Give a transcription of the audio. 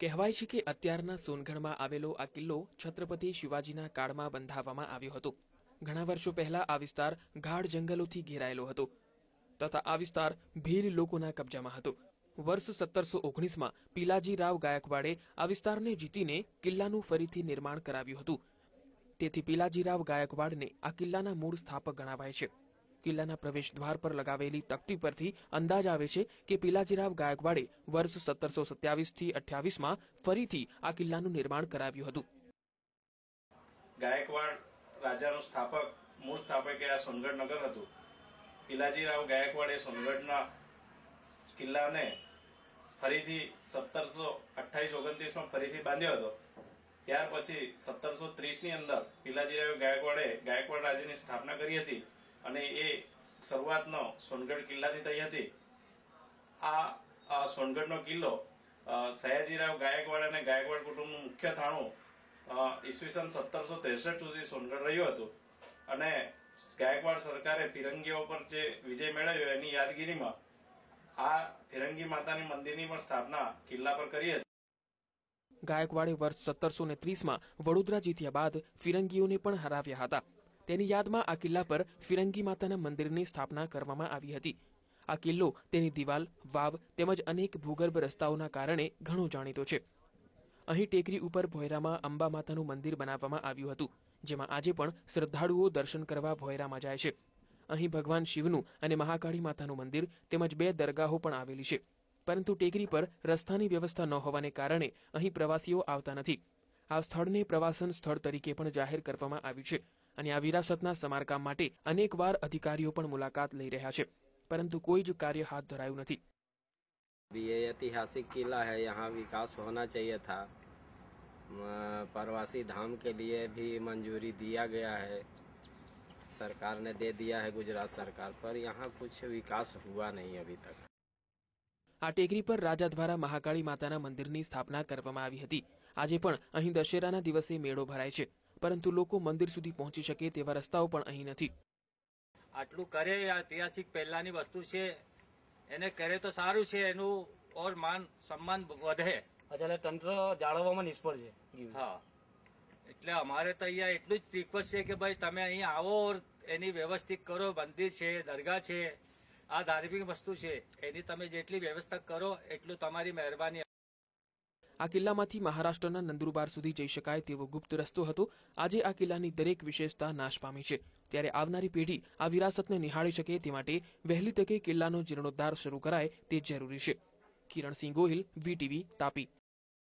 કહેવાય છે કે અત્યારના સોનગઢમાં આવેલો આ કિલ્લો છત્રપતિ શિવાજીના કાળમાં બંધાવવામાં આવ્યો હતો ઘણા વર્ષો પહેલા આ વિસ્તાર ગાઢ જંગલોથી ઘેરાયેલો હતો તથા આ વિસ્તાર ભીલ લોકોના કબજામાં હતો વર્ષ સત્તરસો ઓગણીસમાં રાવ ગાયકવાડે આ વિસ્તારને જીતીને કિલ્લાનું ફરીથી નિર્માણ કરાવ્યું હતું તેથી પીલાજીરાવ ગાયકવાડને આ કિલ્લાના મૂળ સ્થાપક ગણાવાય છે કિલ્લાના પ્રવેશ દ્વાર પર લગાવેલી તકતી પરથી અંદાજ આવે છે કે પિલાજીરાવ ગાયકવાડે વર્ષ સત્તરસો સત્યાવીસથી અઠ્યાવીસમાં ફરીથી આ કિલ્લાનું નિર્માણ કરાવ્યું હતું ગાયકવાડ રાજાનું સ્થાપક મૂળ સ્થાપક આ સોનગઢનગર હતું પિલાજીરાવ ગાયકવાડે સોનગઢના કિલ્લાને ફરીથી સત્તરસો અઠ્ઠાવીસ ઓગણત્રીસમાં ફરીથી બાંધ્યો હતો ત્યાર પછી સત્તરસો ત્રીસની અંદર પિલાજીરાવ ગાયકવાડે ગાયકવાડ રાજાની સ્થાપના કરી હતી અને એ શરૂઆતનો સોનગઢ કિલ્લાથી થઈ હતી આ સોનગઢનો કિલ્લો સયાજીરાવ ગાયકવાડ અને ગાયકવાડ કુટુંબનું મુખ્ય થાણું ઈસવીસન સત્તરસો ત્રેસઠ સુધી સોનગઢ રહ્યું હતું અને ગાયકવાડ સરકારે ફિરંગીઓ પર જે વિજય મેળવ્યો એની યાદગીરીમાં આ ફિરંગી માતાની મંદિરની પણ સ્થાપના કિલ્લા પર કરી હતી ગાયકવાડે વર્ષ સત્તરસો ને ત્રીસમાં વડોદરા જીત્યા બાદ ફિરંગીઓને પણ હરાવ્યા હતા તેની યાદમાં આ કિલ્લા પર ફિરંગી માતાના મંદિરની સ્થાપના કરવામાં આવી હતી આ કિલ્લો તેની દિવાલ વાવ તેમજ અનેક ભૂગર્ભ રસ્તાઓના કારણે ઘણો જાણીતો છે અહીં ટેકરી ઉપર ભોયરામાં અંબા માતાનું મંદિર બનાવવામાં આવ્યું હતું જેમાં આજે પણ શ્રદ્ધાળુઓ દર્શન કરવા ભોયરામાં જાય છે અહીં ભગવાન શિવનું અને મહાકાળી માતાનું મંદિર તેમજ બે દરગાહો પણ આવેલી છે પરંતુ ટેકરી પર રસ્તાની વ્યવસ્થા ન હોવાને કારણે અહીં પ્રવાસીઓ આવતા નથી આ સ્થળને પ્રવાસન સ્થળ તરીકે પણ જાહેર કરવામાં આવ્યું છે અને આ વિરાસતના સમારકામ માટે અનેકવાર અધિકારીઓ પણ મુલાકાત લઈ રહ્યા છે પરંતુ કોઈ જ કાર્ય હાથ ધરાયું નથી ये ऐतिहासिक किला है यहाँ विकास होना चाहिए था प्रवासी धाम के लिए भी मंजूरी दिया गया है सरकार ने दे दिया है गुजरात सरकार पर यहाँ कुछ विकास हुआ नहीं अभी આ ટેકરી પર રાજા દ્વારા મહાકાળી માતાના મંદિરની સ્થાપના કરવામાં આવી હતી આજે પણ અહીં દશેરાના દિવસે મેળો ભરાય છે પરંતુ લોકો મંદિર સુધી પહોંચી શકે તેવા રસ્તાઓ પણ અહીં નથી આટલું કરે ઐતિહાસિક પહેલાની વસ્તુ છે એને કરે તો સારું છે એનું ઓર માન સન્માન વધે એટલે તંત્ર જાળવવામાં નિષ્ફળ છે હા એટલે અમારે તો અહીંયા એટલું જ રિક્વેસ્ટ છે કે ભાઈ તમે અહીંયા આવો ઓર એની વ્યવસ્થિત કરો મંદિર છે દરગાહ છે આ ધાર્મિક વસ્તુ છે એની તમે જેટલી વ્યવસ્થા કરો એટલું તમારી મહેરબાની આ કિલ્લામાંથી મહારાષ્ટ્રના નંદુરબાર સુધી જઈ શકાય તેવો ગુપ્ત રસ્તો હતો આજે આ કિલ્લાની દરેક વિશેષતા નાશ પામી છે ત્યારે આવનારી પેઢી આ વિરાસતને નિહાળી શકે તે માટે વહેલી તકે કિલ્લાનો જીર્ણોદ્ધાર શરૂ કરાય તે જરૂરી છે કિરણ સિંહ ગોહિલ વીટીવી તાપી